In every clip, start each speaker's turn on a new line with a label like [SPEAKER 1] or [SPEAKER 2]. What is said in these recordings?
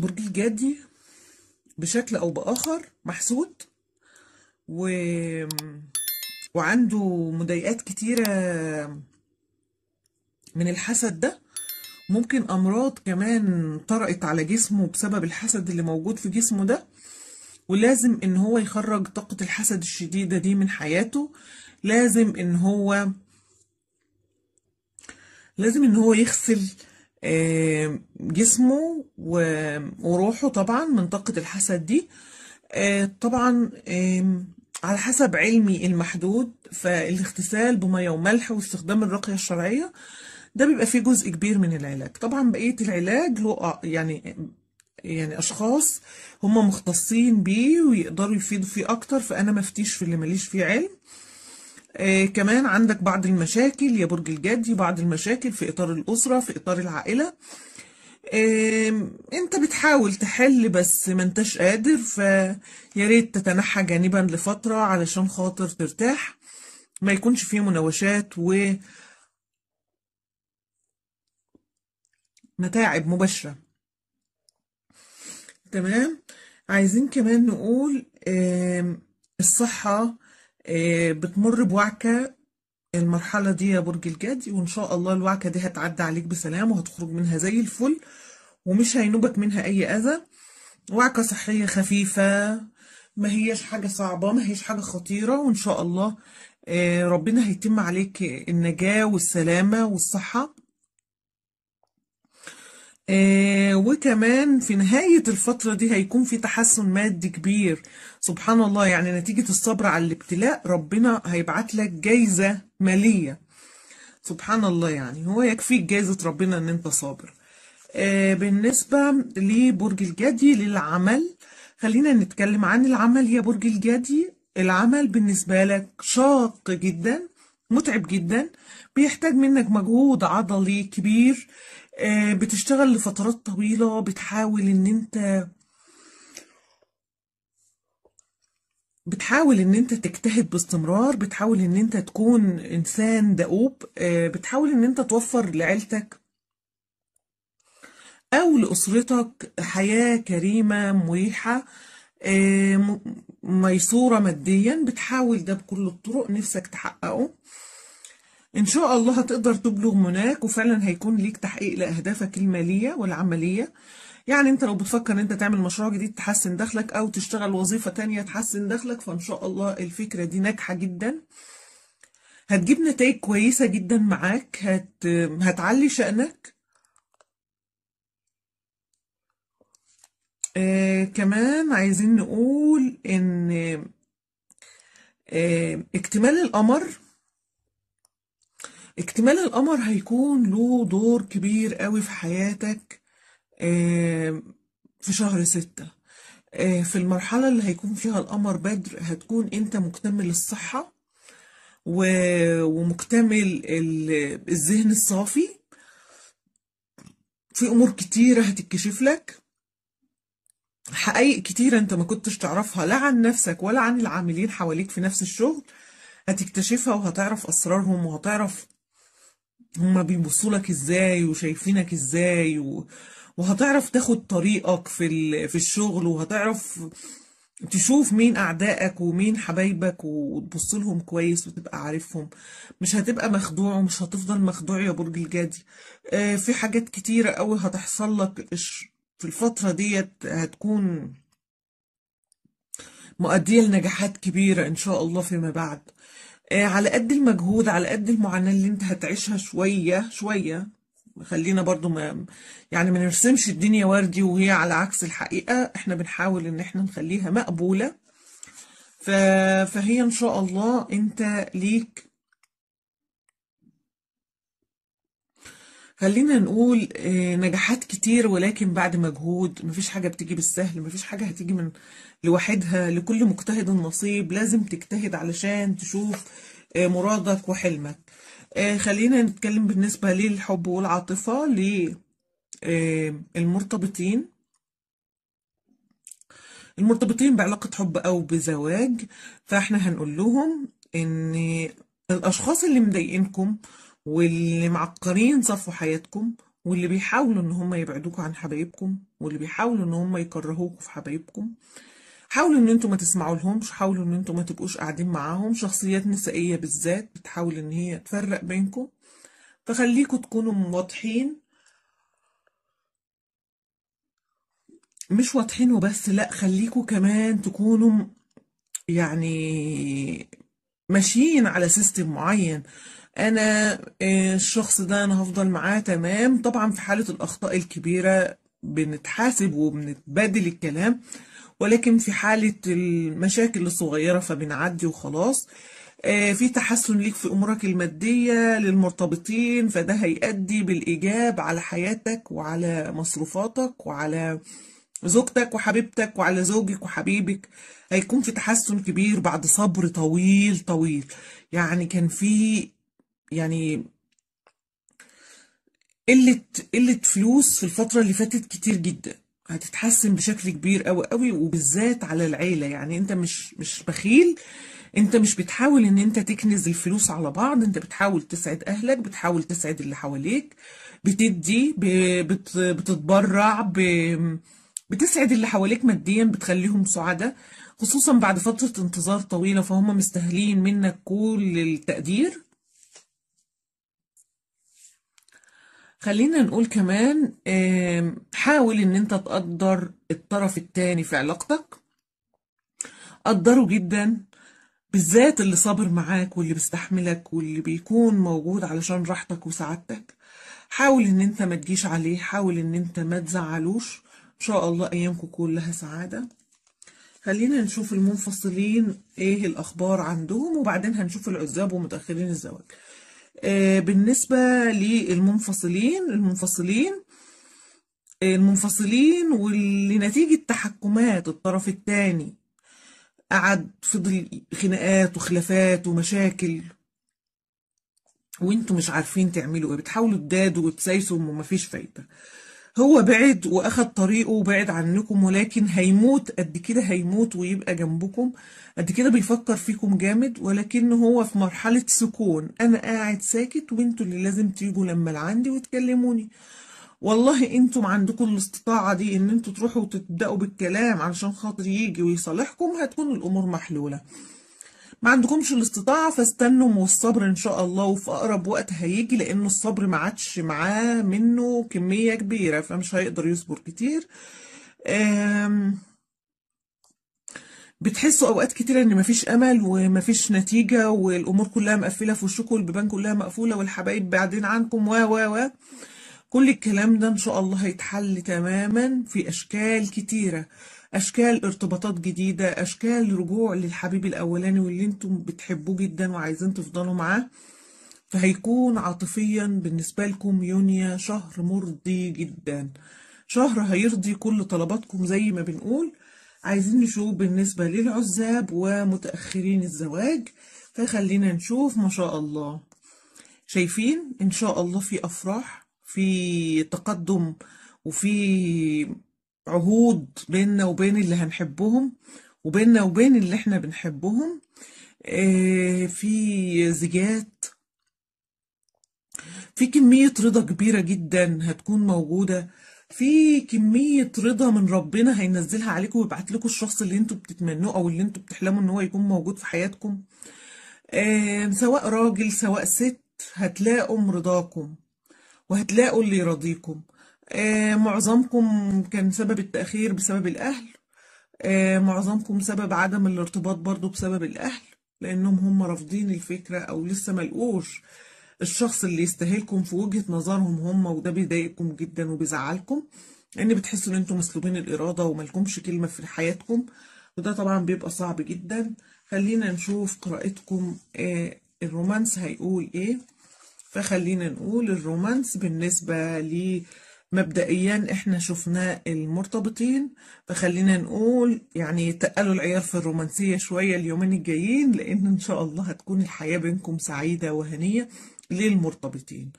[SPEAKER 1] برج الجدي بشكل أو بآخر محسود و... وعنده مضايقات كتيرة من الحسد ده ممكن أمراض كمان طرأت على جسمه بسبب الحسد اللي موجود في جسمه ده ولازم إن هو يخرج طاقة الحسد الشديدة دي من حياته لازم إن هو لازم إن هو يغسل آه، جسمه وروحه طبعا من طاقة الحسد دي آه، طبعا آه، على حسب علمي المحدود فالاغتسال بمية وملح واستخدام الرقية الشرعية ده بيبقى فيه جزء كبير من العلاج طبعا بقية العلاج له يعني يعني أشخاص هم مختصين بيه ويقدروا يفيدوا فيه أكتر فأنا مفتيش في اللي ماليش فيه علم آه كمان عندك بعض المشاكل يا برج الجدي بعض المشاكل في إطار الأسرة في إطار العائلة آه انت بتحاول تحل بس ما انتش قادر ريت تتنحى جانبا لفترة علشان خاطر ترتاح ما يكونش فيه مناوشات و متاعب مباشرة تمام عايزين كمان نقول الصحة آه، بتمر بوعكة المرحلة دي يا برج الجدي وإن شاء الله الوعكة دي هتعدي عليك بسلام وهتخرج منها زي الفل ومش هينوبك منها أي أذى وعكة صحية خفيفة ما هيش حاجة صعبة ما هيش حاجة خطيرة وإن شاء الله آه، ربنا هيتم عليك النجاة والسلامة والصحة آه، وكمان في نهاية الفترة دي هيكون في تحسن مادي كبير سبحان الله يعني نتيجة الصبر على الابتلاء ربنا هيبعت لك جايزة مالية سبحان الله يعني هو يكفيك جايزة ربنا ان انت صابر آه، بالنسبة لبرج الجدي للعمل خلينا نتكلم عن العمل يا برج الجدي العمل بالنسبة لك شاق جدا متعب جدا بيحتاج منك مجهود عضلي كبير آه، بتشتغل لفترات طويلة بتحاول ان انت بتحاول ان انت تجتهد باستمرار بتحاول ان انت تكون انسان دؤوب آه، بتحاول ان انت توفر لعيلتك او لاسرتك حياة كريمة مريحة آه، ميسورة ماديا بتحاول ده بكل الطرق نفسك تحققه إن شاء الله هتقدر تبلغ مناك وفعلا هيكون ليك تحقيق لأهدافك المالية والعملية يعني أنت لو بتفكر إن أنت تعمل مشروع جديد تحسن دخلك أو تشتغل وظيفة تانية تحسن دخلك فإن شاء الله الفكرة دي ناجحة جدا هتجيب نتائج كويسة جدا معاك هت... هتعلي شأنك آه كمان عايزين نقول إن آه اكتمال القمر اكتمال القمر هيكون له دور كبير قوي في حياتك في شهر ستة آه، في المرحلة اللي هيكون فيها القمر بدر هتكون انت مكتمل الصحة ومكتمل الذهن الصافي في امور كتيرة هتتكشف لك حقائق كتيرة انت ما كنتش تعرفها لا عن نفسك ولا عن العاملين حواليك في نفس الشغل هتكتشفها وهتعرف اسرارهم وهتعرف هما بيبصوا لك ازاي وشايفينك ازاي و... وهتعرف تاخد طريقك في ال... في الشغل وهتعرف تشوف مين اعدائك ومين حبايبك وتبص لهم كويس وتبقى عارفهم مش هتبقى مخدوع ومش هتفضل مخدوع يا برج الجدي آه، في حاجات كتيرة قوي هتحصل لك في الفترة ديت هتكون مؤدية لنجاحات كبيرة ان شاء الله فيما بعد آه، على قد المجهود على قد المعاناة اللي انت هتعيشها شوية شوية خلينا برضو ما يعني ما نرسمش الدنيا وردي وهي على عكس الحقيقة احنا بنحاول ان احنا نخليها مقبولة فهي ان شاء الله انت ليك خلينا نقول آه، نجاحات كتير ولكن بعد مجهود مفيش حاجة بتيجي بالسهل مفيش حاجة هتيجي من لوحدها لكل مجتهد نصيب لازم تجتهد علشان تشوف آه، مرادك وحلمك آه، خلينا نتكلم بالنسبة للحب والعاطفة للمرتبطين المرتبطين بعلاقة حب أو بزواج فاحنا هنقول لهم إن الأشخاص اللي مضايقينكم واللي معقرين صفوا حياتكم واللي بيحاولوا ان هم يبعدوكوا عن حبايبكم واللي بيحاولوا ان هم يكرهوكوا في حبايبكم حاولوا ان انتوا ما تسمعوا لهمش حاولوا ان انتوا ما تبقوش قاعدين معاهم شخصيات نسائيه بالذات بتحاول ان هي تفرق بينكم فخليكوا تكونوا واضحين مش واضحين وبس لا خليكوا كمان تكونوا يعني ماشيين على سيستم معين انا آه، الشخص ده انا هفضل معاه تمام طبعا في حالة الاخطاء الكبيرة بنتحاسب وبنتبادل الكلام ولكن في حالة المشاكل الصغيرة فبنعدي وخلاص آه، في تحسن ليك في امورك المادية للمرتبطين فده هيأدي بالايجاب على حياتك وعلى مصروفاتك وعلى زوجتك وحبيبتك وعلى زوجك وحبيبك هيكون في تحسن كبير بعد صبر طويل طويل يعني كان في يعني قلة قلة فلوس في الفترة اللي فاتت كتير جدا هتتحسن بشكل كبير قوي قوي وبالذات على العيلة يعني انت مش مش بخيل انت مش بتحاول ان انت تكنز الفلوس على بعض انت بتحاول تسعد اهلك بتحاول تسعد اللي حواليك بتدي بتتبرع بتسعد اللي حواليك ماديا بتخليهم سعداء خصوصا بعد فترة انتظار طويلة فهم مستاهلين منك كل التقدير خلينا نقول كمان حاول ان انت تقدر الطرف التاني في علاقتك قدره جدا بالذات اللي صابر معاك واللي بيستحملك واللي بيكون موجود علشان راحتك وسعادتك حاول ان انت ما تجيش عليه حاول ان انت ما تزعلوش ان شاء الله ايامكم كلها سعاده خلينا نشوف المنفصلين ايه الاخبار عندهم وبعدين هنشوف العزاب ومتاخرين الزواج آه، بالنسبة للمنفصلين المنفصلين آه، المنفصلين واللي نتيجة تحكمات الطرف الثاني قعد فضل خناقات وخلافات ومشاكل وانتوا مش عارفين تعملوا ايه بتحاولوا تدادوا وتسايسوا ومفيش فايدة هو بعد واخد طريقه وبعد عنكم ولكن هيموت قد كده هيموت ويبقى جنبكم قد كده بيفكر فيكم جامد ولكن هو في مرحلة سكون انا قاعد ساكت وانتوا اللي لازم تيجوا لما لعندي وتكلموني والله انتم عندكم الاستطاعة دي ان انتوا تروحوا وتبدأوا بالكلام علشان خاطر يجي ويصالحكم هتكون الامور محلولة ما عندكمش الاستطاعة فاستنوا والصبر ان شاء الله وفي اقرب وقت هيجي لانه الصبر ما عادش معاه منه كمية كبيرة فمش هيقدر يصبر كتير بتحسوا اوقات كتيرة ان مفيش امل ومفيش نتيجة والامور كلها مقفلة في وشكم والبيبان كلها مقفولة والحبايب بعدين عنكم و و و كل الكلام ده ان شاء الله هيتحل تماما في اشكال كتيره اشكال ارتباطات جديده اشكال رجوع للحبيب الاولاني واللي انتم بتحبوه جدا وعايزين تفضلوا معاه فهيكون عاطفيا بالنسبه لكم يونيو شهر مرضي جدا شهر هيرضي كل طلباتكم زي ما بنقول عايزين نشوف بالنسبه للعزاب ومتاخرين الزواج فخلينا نشوف ما شاء الله شايفين ان شاء الله في افراح في تقدم وفي عهود بيننا وبين اللي هنحبهم وبيننا وبين اللي احنا بنحبهم آه، في زيجات في كمية رضا كبيرة جدا هتكون موجودة في كمية رضا من ربنا هينزلها عليكم ويبعت لكم الشخص اللي انتوا بتتمنوه او اللي انتوا بتحلموا ان هو يكون موجود في حياتكم آه، سواء راجل سواء ست هتلاقوا مرضاكم وهتلاقوا اللي يرضيكم آه، معظمكم كان سبب التأخير بسبب الأهل آه، معظمكم سبب عدم الارتباط برضو بسبب الأهل لأنهم هم رافضين الفكرة أو لسه ملقوش الشخص اللي يستاهلكم في وجهة نظرهم هم وده بيضايقكم جدا وبيزعلكم لأن بتحسوا إن أنتم مسلوبين الإرادة وملكمش كلمة في حياتكم وده طبعا بيبقى صعب جدا خلينا نشوف قراءتكم آه، الرومانس هيقول إيه فخلينا نقول الرومانس بالنسبة ليه مبدئيا احنا شفنا المرتبطين فخلينا نقول يعني تقلوا العيار في الرومانسية شوية اليومين الجايين لان ان شاء الله هتكون الحياة بينكم سعيدة وهنية للمرتبطين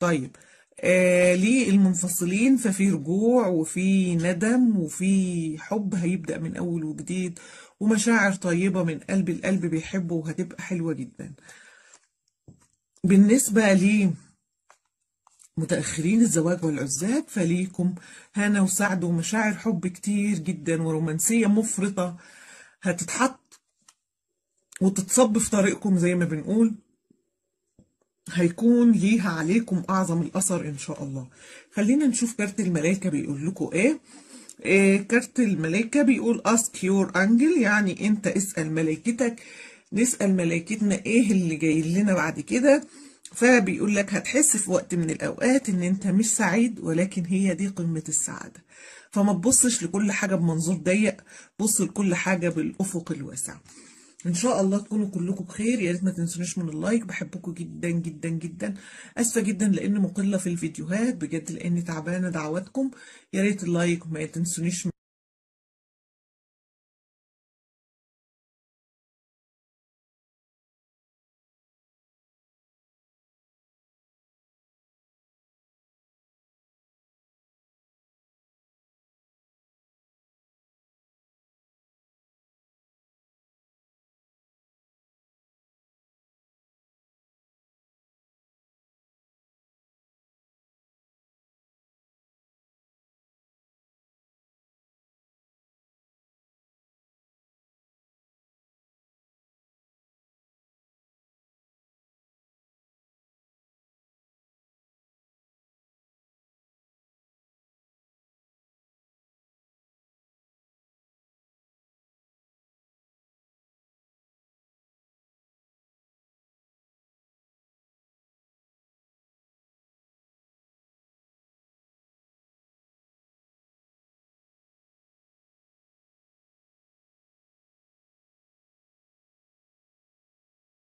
[SPEAKER 1] طيب آه للمنفصلين ففي رجوع وفي ندم وفي حب هيبدأ من أول وجديد ومشاعر طيبة من قلب القلب بيحبه وهتبقى حلوة جدا بالنسبة ليه متأخرين الزواج والعزاب فليكم هنا وسعد ومشاعر حب كتير جدا ورومانسية مفرطة هتتحط وتتصب في طريقكم زي ما بنقول هيكون ليها عليكم أعظم الأثر إن شاء الله خلينا نشوف كارت الملايكة بيقول لكم إيه إيه كارت الملايكة بيقول ask your angel يعني انت اسأل ملايكتك نسأل ملايكتنا ايه اللي جاي لنا بعد كده فبيقول لك هتحس في وقت من الأوقات إن أنت مش سعيد ولكن هي دي قمة السعادة فما تبصش لكل حاجة بمنظور ضيق بص لكل حاجة بالأفق الواسع ان شاء الله تكونوا كلكم بخير يا ريت ما تنسونيش من اللايك بحبكم جدا جدا جدا اسفه جدا لان مقله في الفيديوهات بجد لاني تعبانه دعواتكم يا ريت اللايك ما تنسونيش